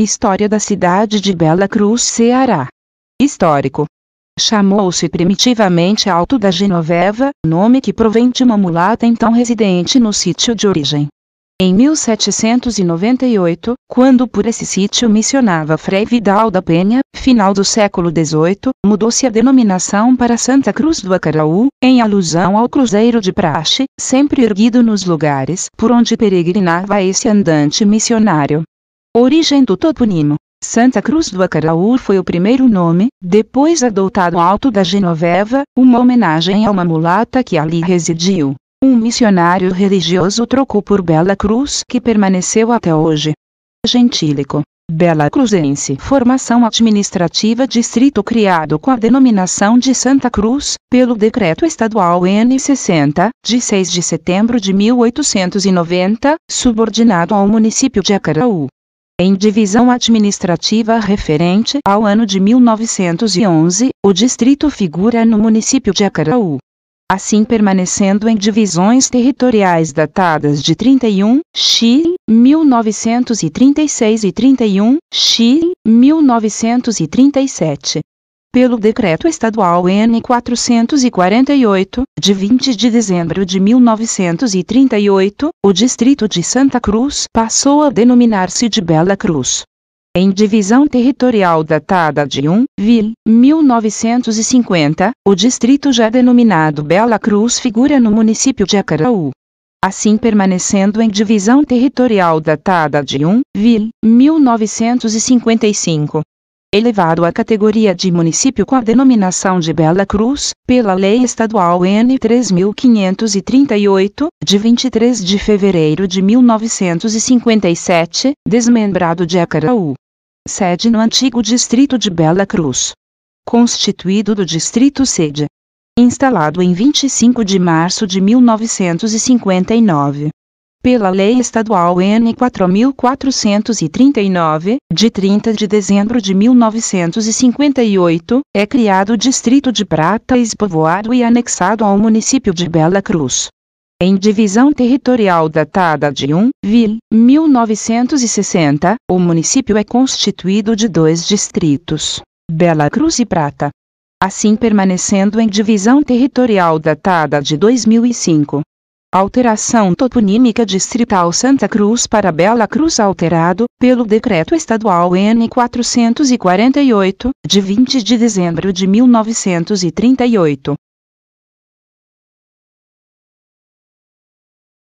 História da cidade de Bela Cruz, Ceará. Histórico. Chamou-se primitivamente Alto da Genoveva, nome que provém de uma mulata então residente no sítio de origem. Em 1798, quando por esse sítio missionava Frei Vidal da Penha, final do século XVIII, mudou-se a denominação para Santa Cruz do Acaraú, em alusão ao cruzeiro de praxe, sempre erguido nos lugares por onde peregrinava esse andante missionário. Origem do topônimo. Santa Cruz do Acaraú foi o primeiro nome, depois adotado Alto da Genoveva, uma homenagem a uma mulata que ali residiu. Um missionário religioso trocou por Bela Cruz, que permaneceu até hoje. Gentílico. Bela Cruzense. Formação administrativa distrito criado com a denominação de Santa Cruz, pelo Decreto Estadual N60, de 6 de setembro de 1890, subordinado ao município de Acaraú. Em divisão administrativa referente ao ano de 1911, o distrito figura no município de Acaraú. Assim permanecendo em divisões territoriais datadas de 31, xi 1936 e 31, xi 1937 pelo Decreto Estadual N448, de 20 de dezembro de 1938, o Distrito de Santa Cruz passou a denominar-se de Bela Cruz em divisão territorial datada de 1, Vil, 1950, o distrito já denominado Bela Cruz figura no município de Acaraú. Assim permanecendo em divisão territorial datada de 1, Vil, 1955, elevado à categoria de município com a denominação de Bela Cruz, pela Lei Estadual N 3538, de 23 de fevereiro de 1957, desmembrado de Acaraú. Sede no antigo distrito de Bela Cruz. Constituído do distrito sede. Instalado em 25 de março de 1959 pela Lei Estadual N 4439, de 30 de dezembro de 1958, é criado o Distrito de Prata Espovoado e anexado ao município de Bela Cruz. Em divisão territorial datada de 1, Vil, 1960, o município é constituído de dois distritos, Bela Cruz e Prata. Assim permanecendo em divisão territorial datada de 2005, Alteração toponímica distrital Santa Cruz para Bela Cruz alterado, pelo Decreto Estadual N448, de 20 de dezembro de 1938,